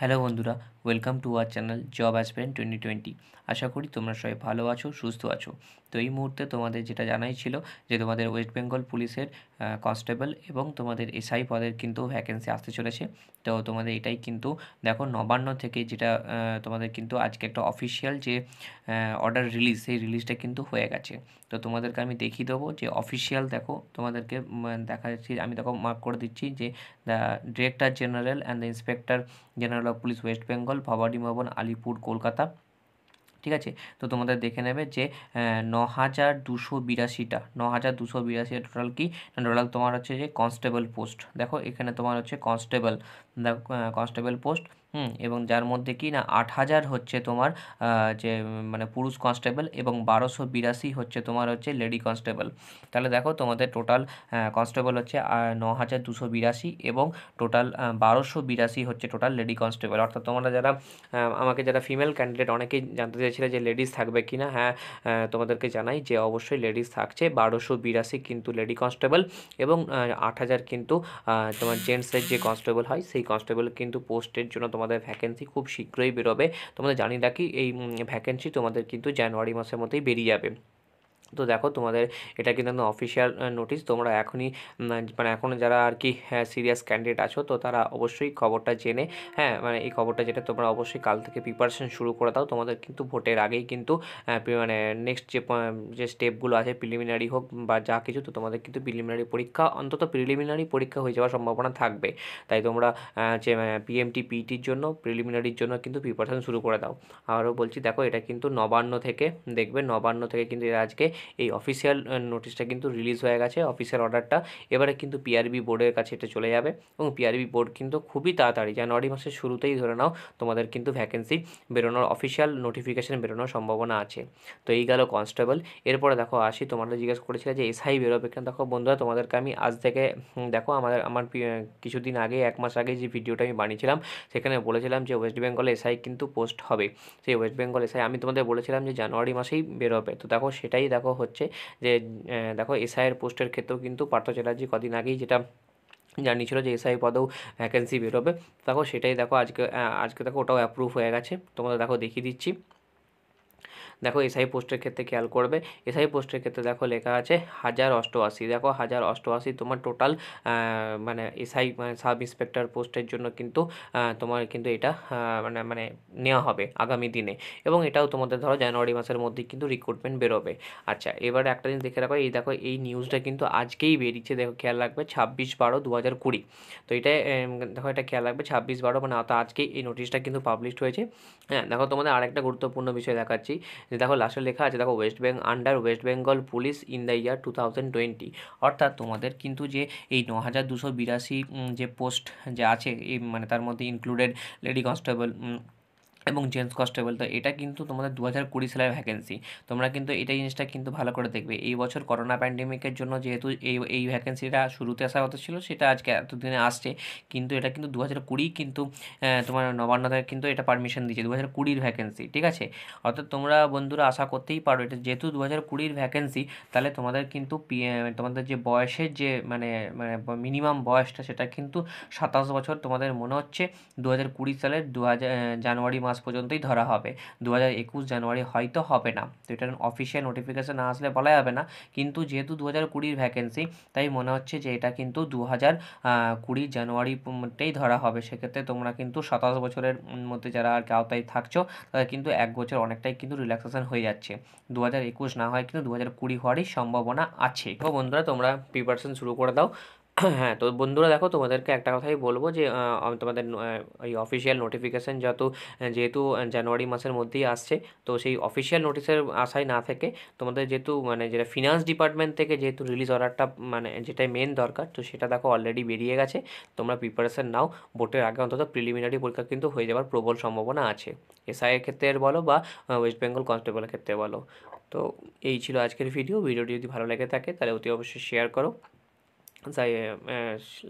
hello বন্ধুরা welcome to our channel job aspirant twenty twenty আশা করি তোমরা সবাই ভালো আছো সুস্থ আছো তো এই মুহূর্তে তোমাদের যেটা জানাই ছিল যে তোমাদের ওয়েস্ট বেঙ্গল পুলিশের কনস্টেবল এবং তোমাদের এসআই পদের কিন্তু ভ্যাকেন্সি আসতে চলেছে তো তোমাদের এটাই কিন্তু দেখো নবান্ন থেকে যেটা তোমাদের কিন্তু আজকে একটা অফিসিয়াল যে অর্ডার রিলিজ সেই রিলিজটা কিন্তু হয়ে গেছে তো তোমাদেরকে আমি দেখিয়ে দেবো যে অফিসিয়াল দেখো তোমাদেরকে দেখা যাচ্ছে আমি দেখো মার্ক করে দিচ্ছি যে the director general and the inspector general of police West Bengal Bhabani Bhawan Alipore Kolkata ঠিক আছে তো তোমাদের দেখে নেবে যে ন হাজার দুশো বিরাশিটা ন হাজার দুশো বিরাশিটা টোটাল কি টোটাল তোমার হচ্ছে যে কনস্টেবল পোস্ট দেখো এখানে তোমার হচ্ছে কনস্টেবল দ্য কনস্টেবল পোস্ট হুম এবং যার মধ্যে কি না আট হাজার হচ্ছে তোমার যে মানে পুরুষ কনস্টেবল এবং বারোশো বিরাশি হচ্ছে তোমার হচ্ছে লেডি কনস্টেবল তাহলে দেখো তোমাদের টোটাল কনস্টেবল হচ্ছে ন হাজার দুশো বিরাশি এবং টোটাল বারোশো বিরাশি হচ্ছে টোটাল লেডি কনস্টেবল অর্থাৎ তোমরা যারা আমাকে যারা ফিমেল ক্যান্ডিডেট অনেকেই জানতে চেয়েছিলে যে লেডিস থাকবে কি না হ্যাঁ তোমাদেরকে জানাই যে অবশ্যই লেডিস থাকছে বারোশো বিরাশি কিন্তু লেডি কনস্টেবল এবং আট হাজার কিন্তু তোমার জেন্টসের যে কনস্টেবল হয় সেই সেই কনস্টেবল কিন্তু পোস্টের জন্য তোমাদের ভ্যাকেন্সি খুব শীঘ্রই বেরোবে তোমাদের জানিয়ে রাখি এই ভ্যাকেন্সি তোমাদের কিন্তু জানুয়ারি মাসের মধ্যেই বেরিয়ে যাবে তো দেখো তোমাদের এটা কিন্তু একদম অফিসিয়াল নোটিশ তোমরা এখনই মানে এখন যারা আর কি সিরিয়াস ক্যান্ডিডেট আছো তো তারা অবশ্যই খবরটা জেনে হ্যাঁ মানে এই খবরটা যেটা তোমরা অবশ্যই কাল থেকে প্রিপারেশন শুরু করে দাও তোমাদের কিন্তু ভোটের আগেই কিন্তু মানে নেক্সট যে যে স্টেপগুলো আছে প্রিলিমিনারি হোক বা যা কিছু তো তোমাদের কিন্তু প্রিলিমিনারি পরীক্ষা অন্তত প্রিলিমিনারি পরীক্ষা হয়ে যাওয়ার সম্ভাবনা থাকবে তাই তোমরা যে পিএমটি মানে পিটির e জন্য প্রিলিমিনারির জন্য কিন্তু প্রিপারেশন শুরু করে দাও আরও বলছি দেখো এটা কিন্তু নবান্ন থেকে দেখবে নবান্ন থেকে কিন্তু এরা আজকে এই অফিসিয়াল নোটিশটা কিন্তু রিলিজ হয়ে গেছে অফিসিয়াল অর্ডারটা এবারে কিন্তু পিআরবি বোর্ডের কাছে এটা চলে যাবে এবং পিআরবি বোর্ড কিন্তু খুবই তাড়াতাড়ি জানুয়ারি মাসের শুরুতেই ধরে নাও তোমাদের কিন্তু ভ্যাকেন্সি বেরোনোর অফিসিয়াল নোটিফিকেশান বেরোনোর সম্ভাবনা আছে তো এই গেল কনস্টেবল এরপরে দেখো আসি তোমাদের জিজ্ঞেস করেছিলে যে এসআই বেরোবে কেন দেখো বন্ধুরা তোমাদেরকে আমি আজ থেকে দেখো আমাদের আমার কিছুদিন আগে এক মাস আগে যে ভিডিওটা আমি বানিয়েছিলাম সেখানে বলেছিলাম যে ওয়েস্ট বেঙ্গল এসআই কিন্তু পোস্ট হবে সেই ওয়েস্ট বেঙ্গল এসআই আমি তোমাদের বলেছিলাম যে জানুয়ারি মাসেই বেরোবে তো দেখো সেটাই দেখো হচ্ছে যে দেখো এসআইয়ের পোস্টের ক্ষেত্রেও কিন্তু পার্থ চ্যাটার্জি কদিন আগেই যেটা জানিয়েছিল যে এসআই পদেও ভ্যাকেন্সি বেরোবে দেখো সেটাই দেখো আজকে আজকে দেখো ওটাও অ্যাপ্রুভ হয়ে গেছে তোমাদের দেখো দেখিয়ে দিচ্ছি দেখো এসআই পোস্টের ক্ষেত্রে খেয়াল করবে এসআই পোস্টের ক্ষেত্রে দেখো লেখা আছে হাজার অষ্টআশি দেখো হাজার অষ্টআশি তোমার টোটাল মানে এসআই মানে সাব ইন্সপেক্টর পোস্টের জন্য কিন্তু তোমার কিন্তু এটা মানে মানে নেওয়া হবে আগামী দিনে এবং এটাও তোমাদের ধরো জানুয়ারি মাসের মধ্যেই কিন্তু রিক্রুটমেন্ট বেরোবে আচ্ছা এবার একটা জিনিস দেখে রাখো এই দেখো এই নিউজটা কিন্তু আজকেই বেরিয়েছে দেখো খেয়াল রাখবে ছাব্বিশ বারো দু হাজার কুড়ি তো এটা দেখো এটা খেয়াল রাখবে ছাব্বিশ বারো মানে আজকেই এই নোটিশটা কিন্তু পাবলিশ হয়েছে হ্যাঁ দেখো তোমাদের আরেকটা গুরুত্বপূর্ণ বিষয় দেখাচ্ছি যে দেখো লাস্টে লেখা আছে দেখো West Bengal under West Bengal police in the year two thousand twenty অর্থাৎ তোমাদের কিন্তু যে এই ন হাজার দুশো বিরাশি যে পোস্ট যে আছে এই মানে তার মধ্যে ইনক্লুডেড লেডি কনস্টেবল এবং জেন্টস কনস্টেবল তো এটা কিন্তু তোমাদের দু হাজার কুড়ি সালের ভ্যাকেন্সি তোমরা কিন্তু এটা জিনিসটা কিন্তু ভালো করে দেখবে এই বছর করোনা প্যান্ডেমিকের জন্য যেহেতু এই এই ভ্যাকেন্সিটা শুরুতে আসার কথা ছিল সেটা আজকে এতদিনে আসছে কিন্তু এটা কিন্তু দু হাজার কুড়ি কিন্তু তোমার নবান্ন থেকে কিন্তু এটা পারমিশন দিয়েছে দু হাজার কুড়ির ভ্যাকেন্সি ঠিক আছে অর্থাৎ তোমরা বন্ধুরা আশা করতেই পারো এটা যেহেতু দু হাজার কুড়ির ভ্যাকেন্সি তাহলে তোমাদের কিন্তু তোমাদের যে বয়সের যে মানে মানে মিনিমাম বয়সটা সেটা কিন্তু সাতাশ বছর তোমাদের মনে হচ্ছে দু হাজার কুড়ি সালের দু হাজার জানুয়ারি মাস মাস পর্যন্তই ধরা হবে দু হাজার একুশ জানুয়ারি হয়তো হবে না তো এটার অফিসিয়াল নোটিফিকেশান না আসলে বলা যাবে না কিন্তু যেহেতু দু হাজার কুড়ির ভ্যাকেন্সি তাই মনে হচ্ছে যে এটা কিন্তু দু হাজার কুড়ি জানুয়ারিতেই ধরা হবে সেক্ষেত্রে তোমরা কিন্তু সাতাশ বছরের মধ্যে যারা আর কি আওতায় থাকছো তাদের কিন্তু এক বছর অনেকটাই কিন্তু রিল্যাক্সেশন হয়ে যাচ্ছে দু হাজার একুশ না হয় কিন্তু দু হাজার কুড়ি হওয়ারই সম্ভাবনা আছে তো বন্ধুরা তোমরা প্রিপারেশন শুরু করে দাও হ্যাঁ তো বন্ধুরা দেখো তোমাদেরকে একটা কথাই বলবো যে তোমাদের এই অফিসিয়াল নোটিফিকেশান যত যেহেতু জানুয়ারি মাসের মধ্যেই আসছে তো সেই অফিসিয়াল নোটিশের আশায় না থেকে তোমাদের যেহেতু মানে যেটা ফিনান্স ডিপার্টমেন্ট থেকে যেহেতু রিলিজ অর্ডারটা মানে যেটাই মেন দরকার তো সেটা দেখো অলরেডি বেরিয়ে গেছে তোমরা প্রিপারেশান নাও বোর্ডের আগে অন্তত প্রিলিমিনারি পরীক্ষা কিন্তু হয়ে যাওয়ার প্রবল সম্ভাবনা আছে এসআইয়ের ক্ষেত্রে বলো বা ওয়েস্ট বেঙ্গল কনস্টেবলের ক্ষেত্রে বলো তো এই ছিল আজকের ভিডিও ভিডিওটি যদি ভালো লেগে থাকে তাহলে অতি অবশ্যই শেয়ার করো যাই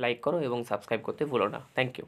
লাইক করো এবং সাবস্ক্রাইব করতে ভুলো না থ্যাংক ইউ